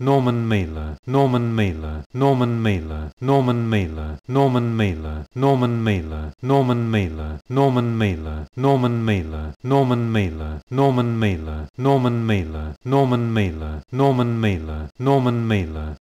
Norman Mailer, Norman Mailer, Norman Mailer, Norman Mailer, Norman Mailer, Norman Mailer, Norman Mailer, Norman Mailer, Norman Mailer, Norman Mailer, Norman Mailer, Norman Mailer, Norman Mailer, Norman Mailer, Norman Mailer,